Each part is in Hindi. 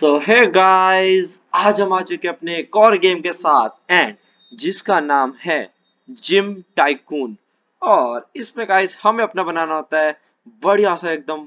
सो है गाइस आज हम आ चुके अपने एक और गेम के साथ एंड जिसका नाम है जिम टाइकून और इसमें गाइस हमें अपना बनाना होता है बढ़िया सा एकदम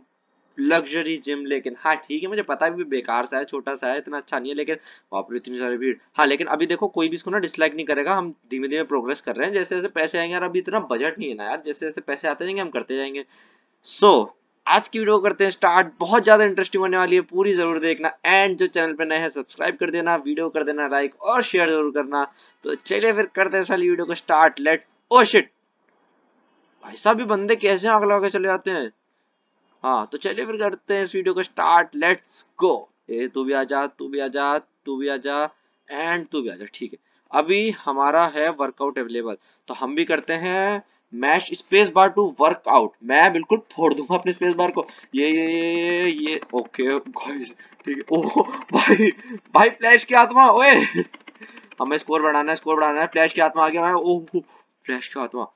लग्जरी जिम लेकिन हाँ ठीक है मुझे पता भी बेकार सा है छोटा सा है इतना अच्छा नहीं है लेकिन वहाँ पर इतनी सारी भीड़ हाँ लेकिन अभी देखो कोई भी इसको ना डिसलाइक नहीं करेगा हम धीमे धीमे प्रोग्रेस कर रहे हैं जैसे जैसे पैसे आएंगे यार अभी इतना बजट नहीं है ना यार जैसे जैसे पैसे आते जाएंगे हम करते जाएंगे सो so, आज की वीडियो करते हैं स्टार्ट बहुत ज्यादा इंटरेस्टिंग होने वाली है पूरी जरूर देखना एंड जो चैनल पे नए हैं सब्सक्राइब कर देना वीडियो कर देना लाइक और शेयर जरूर करना तो चलिए फिर करते हैं साली वीडियो को स्टार्ट लेट्स ओ शिट भाई साहब ये बंदे कैसे आग लगा के चले जाते हैं हाँ तो चलिए फिर करते हैं इस वीडियो को स्टार्ट लेट्स गो ए तू भी आ जा तू भी आ जा तू भी आ जा एंड तू भी आ जा ठीक है अभी हमारा है वर्कआउट अवेलेबल तो हम भी करते हैं mash space bar to work out मैं बिल्कुल फोड़ दूंगा अपने स्पेस बार को ये ये ये ये ओके गाइस ठीक है ओ भाई भाई फ्लैश की आत्मा ओए हमें स्कोर बढ़ाना है स्कोर बढ़ाना है फ्लैश की आत्मा आ गया ओ फ्लैश की आत्मा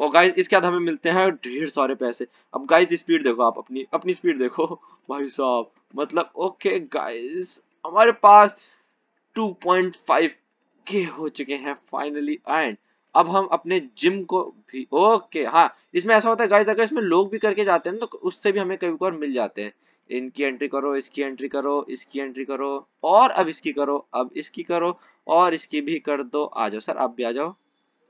ओ गाइस इसके बाद हमें मिलते हैं ढेर सारे पैसे अब गाइस स्पीड देखो आप अपनी अपनी स्पीड देखो भाई साहब मतलब ओके गाइस हमारे पास 2.5 के हो चुके हैं फाइनली एंड अब हम अपने जिम को भी ओके हाँ इसमें ऐसा होता है गाइस अगर इसमें लोग भी करके जाते हैं तो उससे भी हमें कभी कभार मिल जाते हैं इनकी एंट्री करो इसकी एंट्री करो इसकी एंट्री करो और अब इसकी करो अब इसकी करो और इसकी भी कर दो आ जाओ सर आप भी आ जाओ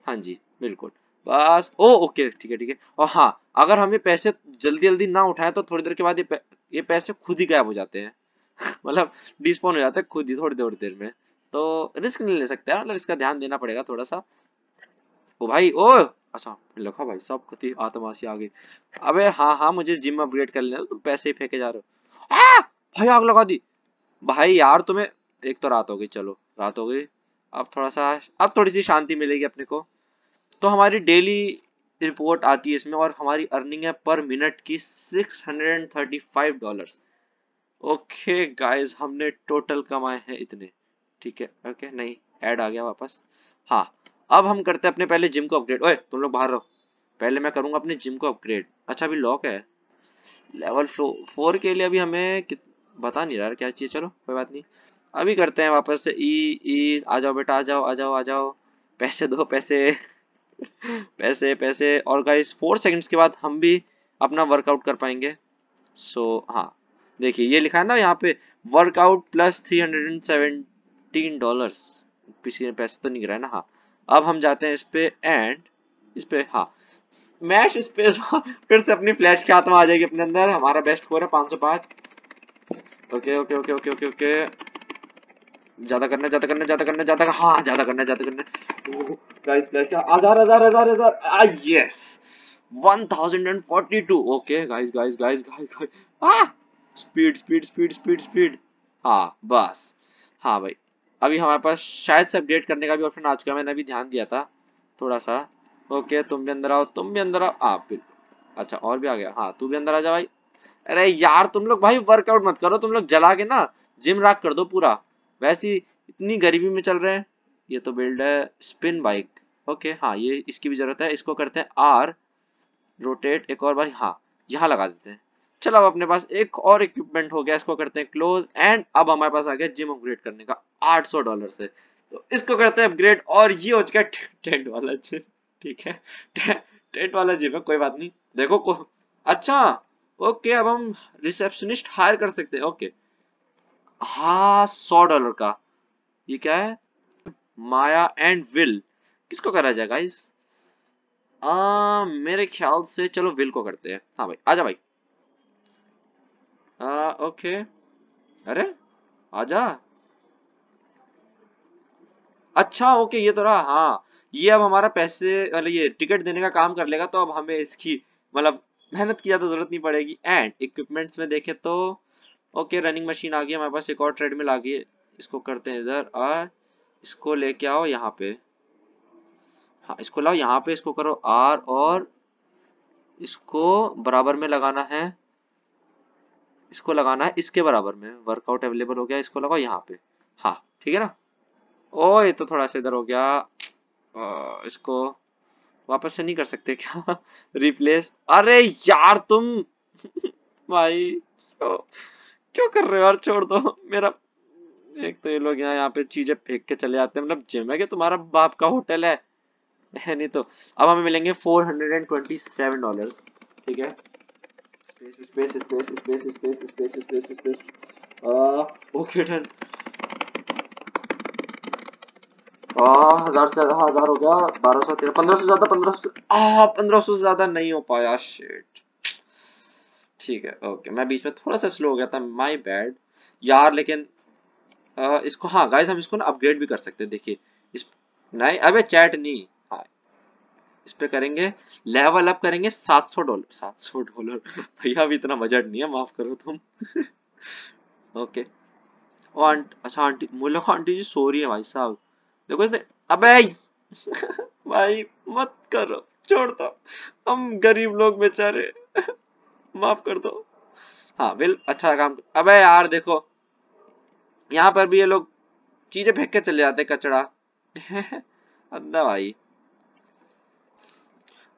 हाँ जी बिल्कुल बस ओ ओके ठीक है ठीक है और हाँ अगर हमें पैसे जल्दी जल्दी ना उठाए तो थोड़ी देर के बाद ये ये पैसे खुद ही गायब हो जाते हैं मतलब डिस्पोन हो जाते हैं खुद ही थोड़ी देर देर में तो रिस्क नहीं ले सकते हैं मतलब इसका ध्यान देना पड़ेगा थोड़ा सा ओ भाई ओ अच्छा लगा भाई सब कुछ आतमासी आ गई अबे हाँ हाँ मुझे जिम अपग्रेड कर लेना तुम पैसे ही फेंके जा रहे हो आ, भाई आग लगा दी भाई यार तुम्हें एक तो रात हो गई चलो रात हो गई अब थोड़ा सा अब थोड़ी सी शांति मिलेगी अपने को तो हमारी डेली रिपोर्ट आती है इसमें और हमारी अर्निंग है पर मिनट की 635 डॉलर्स ओके गाइस हमने टोटल कमाए हैं इतने ठीक है ओके नहीं ऐड आ गया वापस हाँ अब हम करते हैं अपने पहले जिम को अपग्रेड ओए तुम लोग बाहर रहो पहले मैं करूंगा अपने जिम को अपग्रेड अच्छा अभी लॉक है लेवल फोर के लिए अभी हमें कित... बता नहीं रहा क्या चाहिए चलो कोई बात नहीं अभी करते हैं वापस से ई ई आ जाओ बेटा आ जाओ आ जाओ आ जाओ पैसे दो पैसे पैसे पैसे और गाइस फोर सेकंड्स के बाद हम भी अपना वर्कआउट कर पाएंगे सो so, हाँ देखिए ये लिखा है ना यहाँ पे workout plus three hundred and seventeen dollar पैसे तो नहीं गिरा है ना हाँ अब हम जाते हैं इस पे एंड इस पे हाँ मैश स्पेस फिर से अपनी फ्लैश की आत्मा आ जाएगी अपने अंदर हमारा बेस्ट स्कोर है 505 okay okay okay okay okay okay ज्यादा करना ज्यादा करना ज्यादा करना ज्यादा हाँ ज्यादा करना ज्यादा करना हजार हजार हजार हजार yes 1042 okay guys guys guys guys speed speed speed speed speed हाँ बस हाँ भाई अभी हमारे पास शायद से अपडेट करने का भी ऑप्शन आ चुका है मैंने अभी ध्यान दिया था थोड़ा सा ओके तुम भी अंदर आओ तुम भी अंदर आओ आप हाँ, भी अच्छा और भी आ गया हाँ तू भी अंदर आ जा भाई अरे यार तुम लोग भाई वर्कआउट मत करो तुम लोग जला के ना जिम राख कर दो पूरा वैसे इतनी गरीबी में चल रहे हैं ये तो बिल्ड है स्पिन बाइक ओके हाँ ये इसकी भी जरूरत है इसको करते हैं आर रोटेट एक और बार हाँ यहाँ लगा देते हैं चलो अब अपने पास एक और इक्विपमेंट हो गया इसको करते हैं क्लोज एंड अब हमारे पास आ गया जिम अपग्रेड करने का 800 डॉलर से तो इसको करते हैं अपग्रेड और ये हो चुका है टेंट वाला जिम ठीक है टेंट वाला जिम है कोई बात नहीं देखो को, अच्छा ओके अब हम रिसेप्शनिस्ट हायर कर सकते हैं ओके हा सौ डॉलर का ये क्या है माया एंड विल किसको करा जाएगा इस आ, मेरे ख्याल से चलो विल को करते हैं हाँ भाई आजा भाई आ, हाँ, ओके अरे आजा अच्छा ओके ये तो रहा हाँ ये अब हमारा पैसे मतलब ये टिकट देने का काम कर लेगा तो अब हमें इसकी मतलब मेहनत की ज्यादा जरूरत नहीं पड़ेगी एंड इक्विपमेंट्स में देखे तो ओके रनिंग मशीन आ गई हमारे पास एक और ट्रेडमिल आ गई इसको करते हैं इधर और इसको लेके आओ यहाँ पे हाँ इसको लाओ यहाँ पे इसको करो आर और इसको बराबर में लगाना है इसको लगाना है इसके बराबर में वर्कआउट अवेलेबल हो गया इसको लगाओ यहाँ पे हाँ ठीक है ना ओ ये तो थोड़ा सा इधर हो गया आ, इसको वापस से नहीं कर सकते क्या रिप्लेस अरे यार तुम भाई क्यों क्यों कर रहे हो यार छोड़ दो मेरा एक तो ये लोग यहाँ यहाँ पे चीजें फेंक के चले जाते हैं मतलब जिम है कि तुम्हारा बाप का होटल है नहीं तो अब हमें मिलेंगे four hundred and twenty seven dollar ठीक है space space space space space space space space आ, uh, okay then uh, हजार से हजार हो गया बारह सौ तेरह पंद्रह सौ ज्यादा पंद्रह सौ पंद्रह सौ ज्यादा नहीं हो पाया शेट ठीक है ओके मैं बीच में थोड़ा सा स्लो हो गया था माय बैड यार लेकिन आ, uh, इसको हाँ गाइस हम इसको ना अपग्रेड भी कर सकते हैं देखिए इस नहीं अबे चैट नहीं इस पे करेंगे लेवल अप करेंगे 700 डॉलर 700 डॉलर भैया अभी इतना बजट नहीं है माफ करो तुम ओके और आंट, अच्छा आंटी मुल्ला मुलक आंटी जी सो रही है भाई साहब देखो इसने अबे भाई मत करो छोड़ दो हम गरीब लोग बेचारे माफ कर दो हाँ विल अच्छा काम अबे यार देखो यहाँ पर भी ये लोग चीजें फेंक के चले जाते कचरा अंदा भाई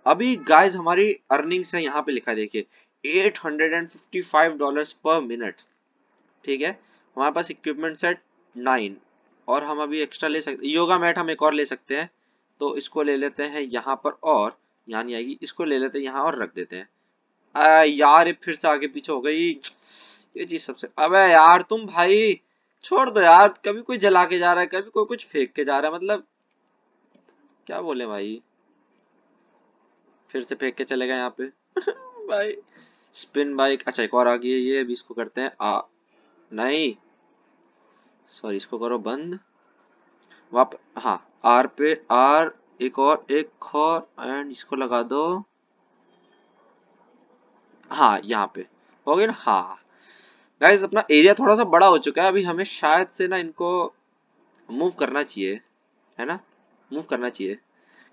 अभी गाइस हमारी अर्निंग्स है यहाँ पे लिखा देखिए 855 डॉलर्स पर मिनट ठीक है हमारे पास इक्विपमेंट सेट नाइन और हम अभी एक्स्ट्रा ले सकते योगा मैट हम एक और ले सकते हैं तो इसको ले लेते हैं यहाँ पर और यहाँ नहीं आएगी इसको ले लेते हैं यहाँ और रख देते हैं आ, यार ये फिर से आगे पीछे हो गई ये चीज सबसे अबे यार तुम भाई छोड़ दो यार कभी कोई जला के जा रहा है कभी कोई कुछ फेंक के जा रहा है मतलब क्या बोले भाई फिर से फेंक के चले गए यहाँ पे भाई स्पिन बाइक अच्छा एक और आ गई है ये अभी इसको करते हैं आ नहीं सॉरी इसको करो बंद वाप हाँ आर पे आर एक और एक और एंड इसको लगा दो हाँ यहाँ पे हो गया ना हाँ गाइज अपना एरिया थोड़ा सा बड़ा हो चुका है अभी हमें शायद से ना इनको मूव करना चाहिए है ना मूव करना चाहिए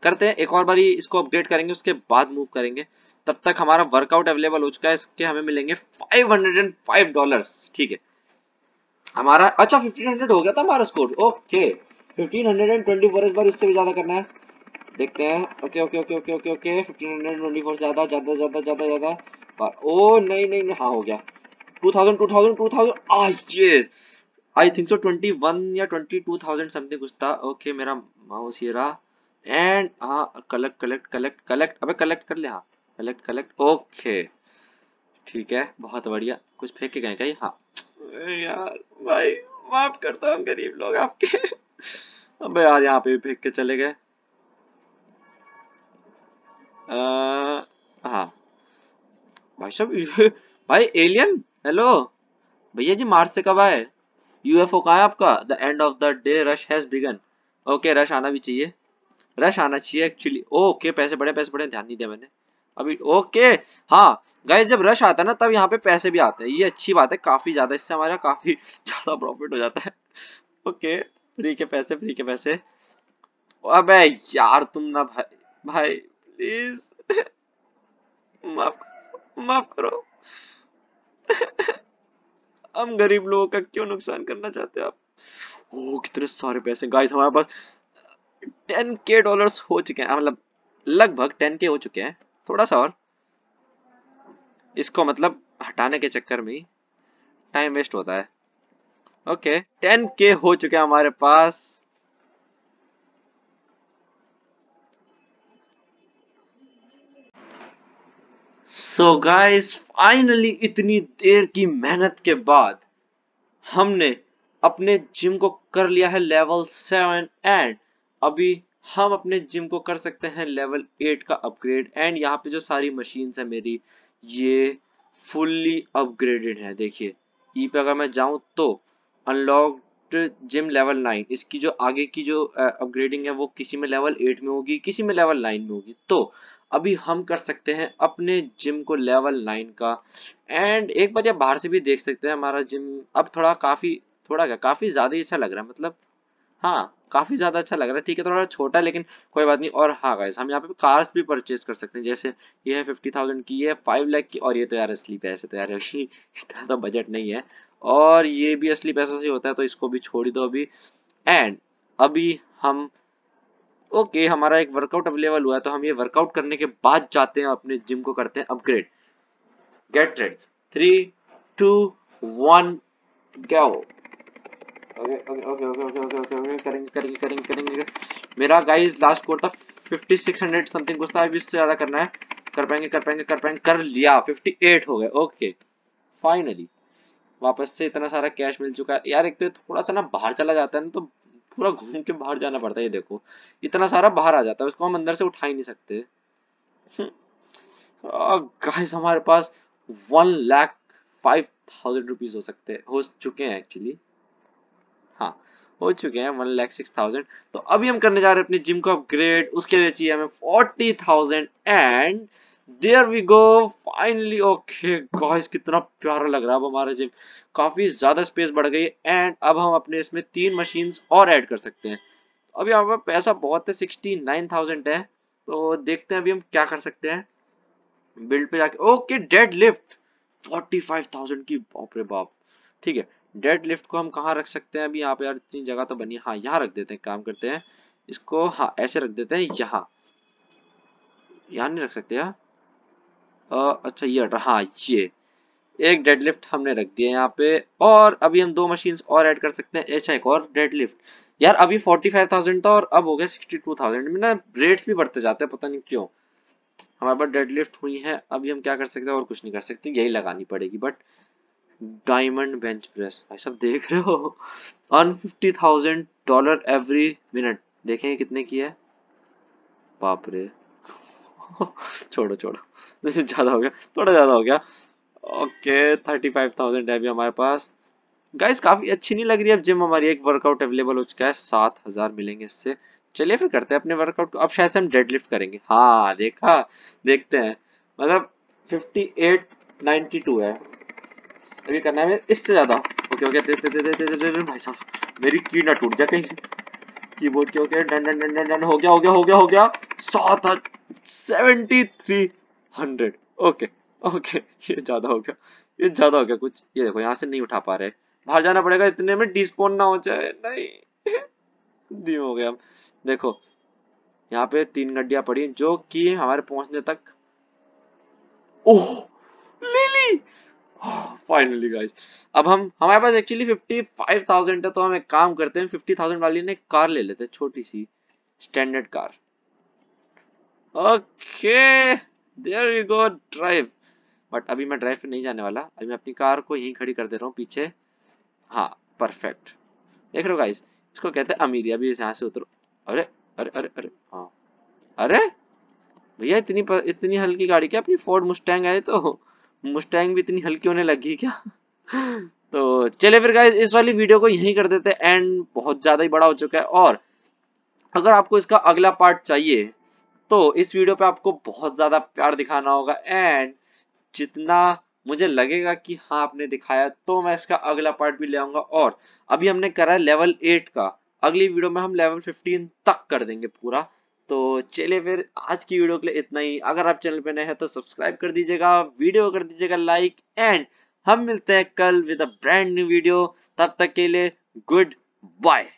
करते हैं एक और बारी इसको अपग्रेड करेंगे उसके बाद मूव करेंगे तब तक हमारा वर्कआउट अवेलेबल हो चुका है इसके हमें मिलेंगे 505 डॉलर्स ठीक है हमारा अच्छा 1500 हो गया था हमारा स्कोर ओके 1524 इस बार इससे भी ज्यादा करना है देखते हैं okay okay okay okay okay okay 1524 ज्यादा ज्यादा ज्यादा ज्यादा ज्यादा ओ oh, नहीं नहीं हाँ हो गया two thousand two thousand two thousand I think so twenty one या ट्वेंटी टू थाउजेंड समथिंग कुछ था ओके मेरा माउस ये रहा and collect collect collect collect अबे कलेक्ट कर ले हाँ कलेक्ट कलेक्ट ओके ठीक है बहुत बढ़िया कुछ फेंक के गए कहीं हाँ यार भाई माफ करता हूँ गरीब लोग आपके अबे यार यहाँ पे भी फेंक के चले गए हाँ भाई सब भाई एलियन हेलो भैया जी मार्स से कब आए यूएफओ कहाँ है आपका the end of the day rush has begun okay rush आना भी चाहिए रश आना चाहिए एक्चुअली ओके पैसे बड़े पैसे बड़े ध्यान नहीं दिया मैंने अभी ओके हाँ गाइस जब रश आता है ना तब यहाँ पे पैसे भी आते हैं ये अच्छी बात है काफी ज्यादा इससे हमारा काफी ज्यादा प्रॉफिट हो जाता है ओके फ्री के पैसे फ्री के पैसे अब यार तुम ना भाई भाई प्लीज माफ माफ करो हम गरीब लोगों का क्यों नुकसान करना चाहते हो आप ओ oh, कितने सारे पैसे गाइस हमारे पास टेन के डॉलर हो चुके हैं मतलब लगभग टेन के हो चुके हैं थोड़ा सा और इसको मतलब हटाने के चक्कर में टाइम वेस्ट होता है ओके टेन के हो चुके हैं हमारे पास सो गाइस फाइनली इतनी देर की मेहनत के बाद हमने अपने जिम को कर लिया है लेवल सेवन एंड अभी हम अपने जिम को कर सकते हैं लेवल एट का अपग्रेड एंड यहाँ पे जो सारी मशीन है मेरी ये फुल्ली अपग्रेडेड है देखिए ई e पे अगर मैं जाऊं तो अनलॉक्ड जिम लेवल नाइन इसकी जो आगे की जो अपग्रेडिंग है वो किसी में लेवल एट में होगी किसी में लेवल नाइन में होगी तो अभी हम कर सकते हैं अपने जिम को लेवल नाइन का एंड एक बार जब बाहर से भी देख सकते हैं हमारा जिम अब थोड़ा काफी थोड़ा क्या काफी ज्यादा अच्छा लग रहा है मतलब हाँ काफ़ी ज़्यादा अच्छा लग रहा है ठीक है थोड़ा छोटा लेकिन कोई बात नहीं और हाँ गाइस हम यहाँ पे कार्स भी परचेज कर सकते हैं जैसे ये है फिफ्टी थाउजेंड की ये फाइव लाख की और ये तो यार असली पैसे तो यार इतना तो बजट नहीं है और ये भी असली पैसों से होता है तो इसको भी छोड़ दो अभी एंड अभी हम ओके okay, हमारा एक वर्कआउट अवेलेबल हुआ है तो हम ये वर्कआउट करने के बाद जाते हैं अपने जिम को करते हैं upgrade get ready three two one क्या हो मेरा लास्ट स्कोर था समथिंग कुछ था तो अभी इससे ज़्यादा करना है कर पाएंगे कर पाएंगे कर पाएंगे कर लिया हो गए ओके फाइनली वापस से इतना सारा कैश मिल चुका है यार एक तो थोड़ा सा ना बाहर चला जाता है ना तो पूरा घूम के बाहर जाना पड़ता है ये देखो इतना सारा बाहर आ जाता है उसको हम अंदर से उठा ही नहीं सकते गाइस हम्म। हमारे पास one lakh five thousand rupees हो सकते हो चुके हैं एक्चुअली हाँ हो चुके हैं वन लैख सिक्स थाउजेंड तो अभी हम करने जा रहे हैं अपनी जिम को अपग्रेड उसके लिए चाहिए हमें forty thousand and there we go finally okay guys कितना प्यारा लग रहा है अब हमारा जिम काफी ज्यादा स्पेस बढ़ गई है एंड अब हम अपने इसमें तीन मशीन और एड कर सकते हैं अभी हमारे पैसा बहुत है सिक्सटी नाइन थाउजेंड है तो देखते हैं अभी हम क्या कर सकते हैं बिल्ड पे जाके okay deadlift forty five thousand की बाप रे बाप ठीक है डेड लिफ्ट को हम कहाँ रख सकते हैं अभी यहाँ पे यार इतनी जगह तो बनी हाँ यहाँ रख देते हैं काम करते हैं इसको हाँ ऐसे रख देते हैं यहाँ यहाँ नहीं रख सकते यार अच्छा ये हाँ ये एक लिफ्ट हमने रख दिया यहाँ पे और अभी हम दो मशीन और ऐड कर सकते हैं अच्छा एक और लिफ्ट यार अभी 45,000 था और अब हो गया 62,000 में ना रेट्स भी बढ़ते जाते हैं पता नहीं क्यों हमारे पास डेडलिफ्ट हुई है अभी हम क्या कर सकते हैं और कुछ नहीं कर सकते यही लगानी पड़ेगी बट डायमंड बेंच प्रेस भाई सब देख रहे हो earn fifty thousand dollar every minute देखें कितने की है बाप रे छोड़ो छोड़ो जैसे ज्यादा हो गया थोड़ा ज्यादा हो गया ओके थर्टी फाइव थाउजेंड है भी हमारे पास गाइस काफी अच्छी नहीं लग रही है अब जिम हमारी एक वर्कआउट अवेलेबल हो चुका है सात हजार मिलेंगे इससे चलिए फिर करते हैं अपने वर्कआउट को अब शायद से हम डेडलिफ्ट करेंगे हाँ देखा देखते हैं मतलब फिफ्टी एट नाइनटी टू है अभी करना है इससे ज़्यादा ओके ओके भाई साहब मेरी की ना टूट जाए कहीं की बोर्ड के okay done done done done हो गया हो गया हो गया हो गया सात seventy three hundred okay okay ये ज़्यादा हो गया ये ज़्यादा हो गया कुछ ये देखो यहाँ से नहीं उठा पा रहे बाहर जाना पड़ेगा इतने में डिस्पोन ना हो जाए नहीं दी हो गया देखो यहाँ पे तीन गड्डिया पड़ी जो कि हमारे पहुंचने तक ओह लिली फाइनली गाइस अब हम हमारे पास एक्चुअली 55,000 है तो हम एक काम करते हैं 50,000 वाली ने कार ले लेते हैं छोटी सी standard car okay there you go drive but अभी मैं ड्राइव पे नहीं जाने वाला अभी मैं अपनी कार को यहीं खड़ी कर दे रहा हूँ पीछे हाँ परफेक्ट देख रहे हो गाइस इसको कहते हैं अमीरी अभी यहाँ से उतरो अरे अरे अरे अरे हाँ अरे भैया इतनी इतनी हल्की गाड़ी क्या अपनी फोर्ड मुस्टैंग है तो मुस्टैंग भी इतनी हल्की होने लगी क्या तो चले फिर गाइज इस वाली वीडियो को यहीं कर देते हैं एंड बहुत ज़्यादा ही बड़ा हो चुका है और अगर आपको इसका अगला पार्ट चाहिए तो इस वीडियो पे आपको बहुत ज़्यादा प्यार दिखाना होगा एंड जितना मुझे लगेगा कि हाँ आपने दिखाया तो मैं इसका अगला पार्ट भी ले आऊंगा और अभी हमने करा है लेवल एट का अगली वीडियो में हम लेवल फिफ्टीन तक कर देंगे पूरा तो चलिए फिर आज की वीडियो के लिए इतना ही अगर आप चैनल पर नए हैं तो सब्सक्राइब कर दीजिएगा वीडियो कर दीजिएगा लाइक एंड हम मिलते हैं कल with a brand new video तब तक के लिए गुड बाय